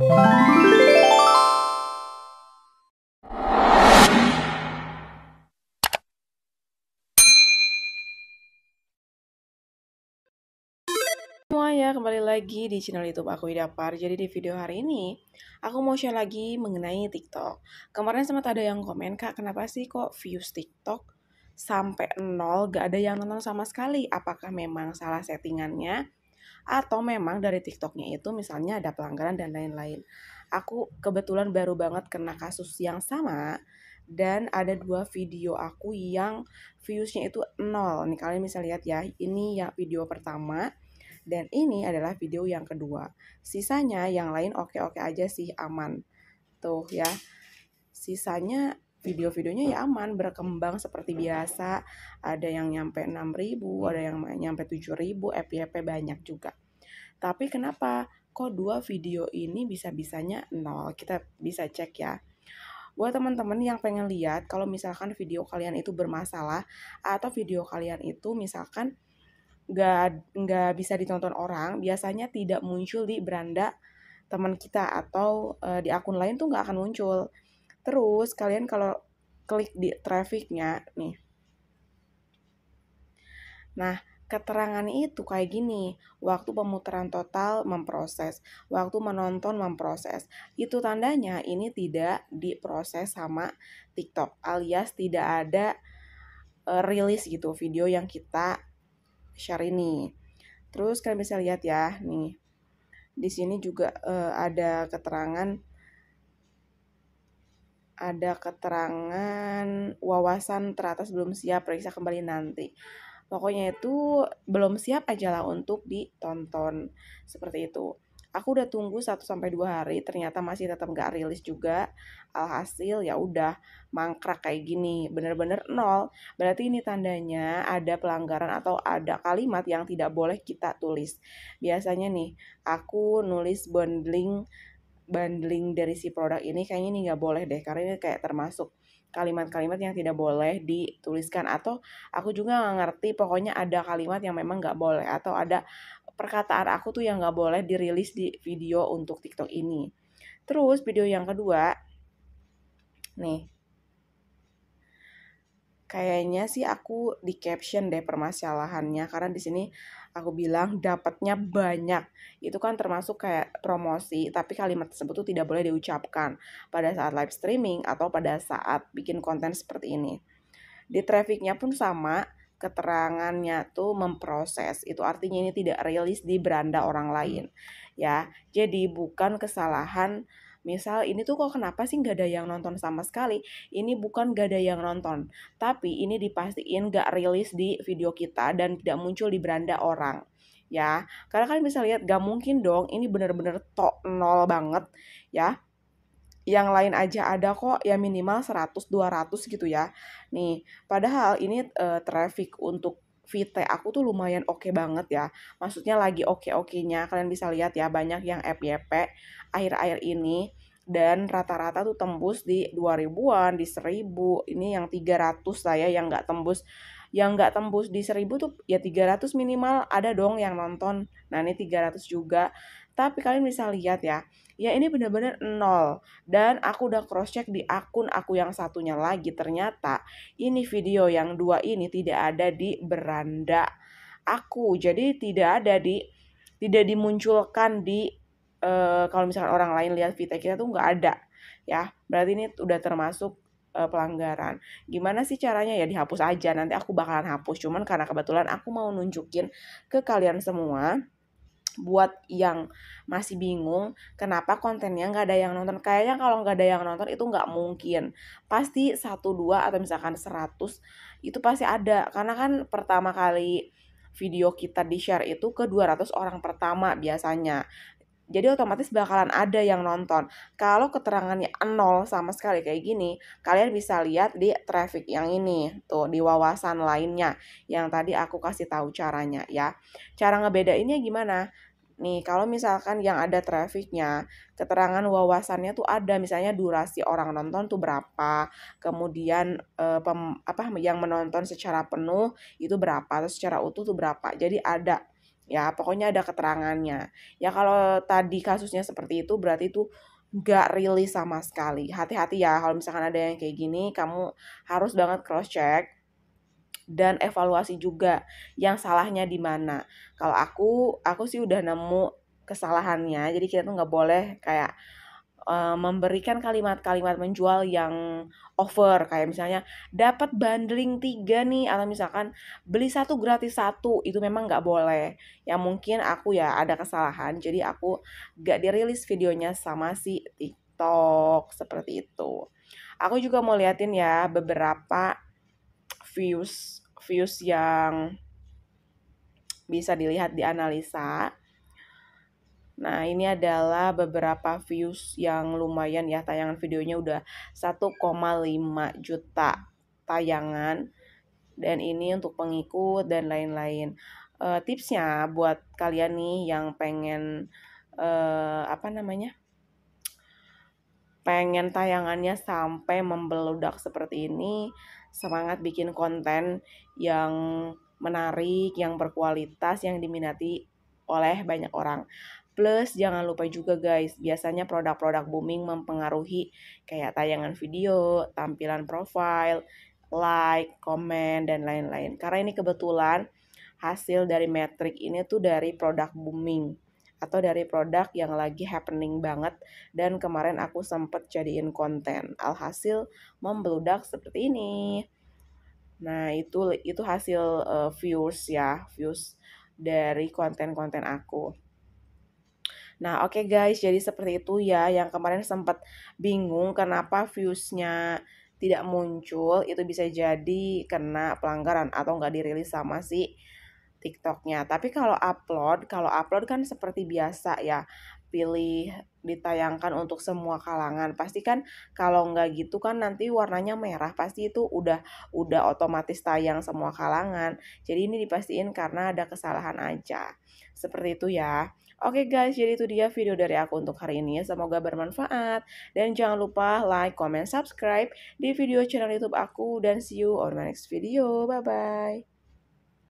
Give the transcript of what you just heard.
semuanya, kembali lagi di channel YouTube aku Idapar. Jadi di video hari ini, aku mau share lagi mengenai TikTok. Kemarin sempat ada yang komen, Kak, kenapa sih kok views TikTok sampai nol, gak ada yang nonton sama sekali? Apakah memang salah settingannya? atau memang dari TikToknya itu misalnya ada pelanggaran dan lain-lain. Aku kebetulan baru banget kena kasus yang sama dan ada dua video aku yang viewsnya itu nol. Nih kalian bisa lihat ya, ini yang video pertama dan ini adalah video yang kedua. Sisanya yang lain oke-oke aja sih aman. Tuh ya. Sisanya video-videonya ya aman berkembang seperti biasa ada yang nyampe 6000 ada yang nyampe 7000 FYP banyak juga tapi kenapa kok dua video ini bisa-bisanya nol kita bisa cek ya buat teman-teman yang pengen lihat kalau misalkan video kalian itu bermasalah atau video kalian itu misalkan nggak nggak bisa ditonton orang biasanya tidak muncul di beranda teman kita atau uh, di akun lain tuh nggak akan muncul Terus kalian kalau klik di trafficnya nih. Nah, keterangan itu kayak gini, waktu pemutaran total memproses, waktu menonton memproses. Itu tandanya ini tidak diproses sama TikTok alias tidak ada uh, rilis gitu video yang kita share ini. Terus kalian bisa lihat ya, nih. Di sini juga uh, ada keterangan ada keterangan wawasan teratas belum siap periksa kembali nanti pokoknya itu belum siap aja lah untuk ditonton seperti itu aku udah tunggu 1 sampai dua hari ternyata masih tetap gak rilis juga alhasil ya udah mangkrak kayak gini bener-bener nol berarti ini tandanya ada pelanggaran atau ada kalimat yang tidak boleh kita tulis biasanya nih aku nulis bundling bundling dari si produk ini kayaknya ini nggak boleh deh karena ini kayak termasuk kalimat-kalimat yang tidak boleh dituliskan atau aku juga nggak ngerti pokoknya ada kalimat yang memang nggak boleh atau ada perkataan aku tuh yang nggak boleh dirilis di video untuk TikTok ini. Terus video yang kedua, nih kayaknya sih aku di caption deh permasalahannya karena di sini aku bilang dapatnya banyak itu kan termasuk kayak promosi tapi kalimat tersebut tuh tidak boleh diucapkan pada saat live streaming atau pada saat bikin konten seperti ini di trafficnya pun sama keterangannya tuh memproses itu artinya ini tidak rilis di beranda orang lain ya jadi bukan kesalahan Misal ini tuh kok kenapa sih gak ada yang nonton sama sekali? Ini bukan gak ada yang nonton, tapi ini dipastiin gak rilis di video kita dan tidak muncul di beranda orang ya karena kalian bisa lihat gak mungkin dong ini bener-bener tok nol banget ya yang lain aja ada kok ya minimal 100 200 gitu ya nih padahal ini uh, traffic untuk Vite aku tuh lumayan oke okay banget ya. Maksudnya lagi oke-okenya. Kalian bisa lihat ya banyak yang FYP akhir-akhir ini dan rata-rata tuh tembus di 2000-an, di 1000. Ini yang 300 lah ya yang nggak tembus yang nggak tembus di 1000 tuh ya 300 minimal ada dong yang nonton. Nah, ini 300 juga. Tapi kalian bisa lihat ya, ya ini benar-benar nol. Dan aku udah cross check di akun aku yang satunya lagi. Ternyata ini video yang dua ini tidak ada di beranda aku. Jadi tidak ada di tidak dimunculkan di uh, kalau misalkan orang lain lihat vita kita tuh nggak ada ya. Berarti ini udah termasuk uh, pelanggaran. Gimana sih caranya ya dihapus aja. Nanti aku bakalan hapus. Cuman karena kebetulan aku mau nunjukin ke kalian semua buat yang masih bingung kenapa kontennya nggak ada yang nonton kayaknya kalau nggak ada yang nonton itu nggak mungkin pasti satu dua atau misalkan 100 itu pasti ada karena kan pertama kali video kita di share itu ke 200 orang pertama biasanya jadi otomatis bakalan ada yang nonton. Kalau keterangannya nol sama sekali kayak gini, kalian bisa lihat di traffic yang ini, tuh di wawasan lainnya yang tadi aku kasih tahu caranya ya. Cara ngebedainnya gimana? Nih, kalau misalkan yang ada trafficnya, keterangan wawasannya tuh ada, misalnya durasi orang nonton tuh berapa, kemudian eh, pem, apa yang menonton secara penuh itu berapa, atau secara utuh tuh berapa. Jadi ada ya pokoknya ada keterangannya ya kalau tadi kasusnya seperti itu berarti itu nggak rilis sama sekali hati-hati ya kalau misalkan ada yang kayak gini kamu harus banget cross check dan evaluasi juga yang salahnya di mana. Kalau aku, aku sih udah nemu kesalahannya. Jadi kita tuh nggak boleh kayak uh, memberikan kalimat-kalimat menjual yang over kayak misalnya dapat bundling tiga nih atau misalkan beli satu gratis satu itu memang nggak boleh ya mungkin aku ya ada kesalahan jadi aku nggak dirilis videonya sama si TikTok seperti itu aku juga mau liatin ya beberapa views views yang bisa dilihat di analisa. Nah, ini adalah beberapa views yang lumayan ya. Tayangan videonya udah 1,5 juta tayangan. Dan ini untuk pengikut dan lain-lain. Uh, tipsnya buat kalian nih yang pengen uh, apa namanya? pengen tayangannya sampai membeludak seperti ini, semangat bikin konten yang menarik, yang berkualitas, yang diminati oleh banyak orang. Plus jangan lupa juga guys, biasanya produk-produk booming mempengaruhi kayak tayangan video, tampilan profile, like, komen, dan lain-lain. Karena ini kebetulan hasil dari metrik ini tuh dari produk booming atau dari produk yang lagi happening banget dan kemarin aku sempet jadiin konten. Alhasil membludak seperti ini. Nah, itu itu hasil uh, views ya, views dari konten-konten aku. Nah, oke okay guys, jadi seperti itu ya yang kemarin sempat bingung kenapa viewsnya tidak muncul, itu bisa jadi kena pelanggaran atau nggak dirilis sama si TikToknya. Tapi kalau upload, kalau upload kan seperti biasa ya, pilih ditayangkan untuk semua kalangan. Pasti kan kalau nggak gitu kan nanti warnanya merah, pasti itu udah udah otomatis tayang semua kalangan. Jadi ini dipastiin karena ada kesalahan aja. Seperti itu ya. Oke okay guys, jadi itu dia video dari aku untuk hari ini. Semoga bermanfaat. Dan jangan lupa like, comment, subscribe di video channel YouTube aku. Dan see you on my next video. Bye-bye.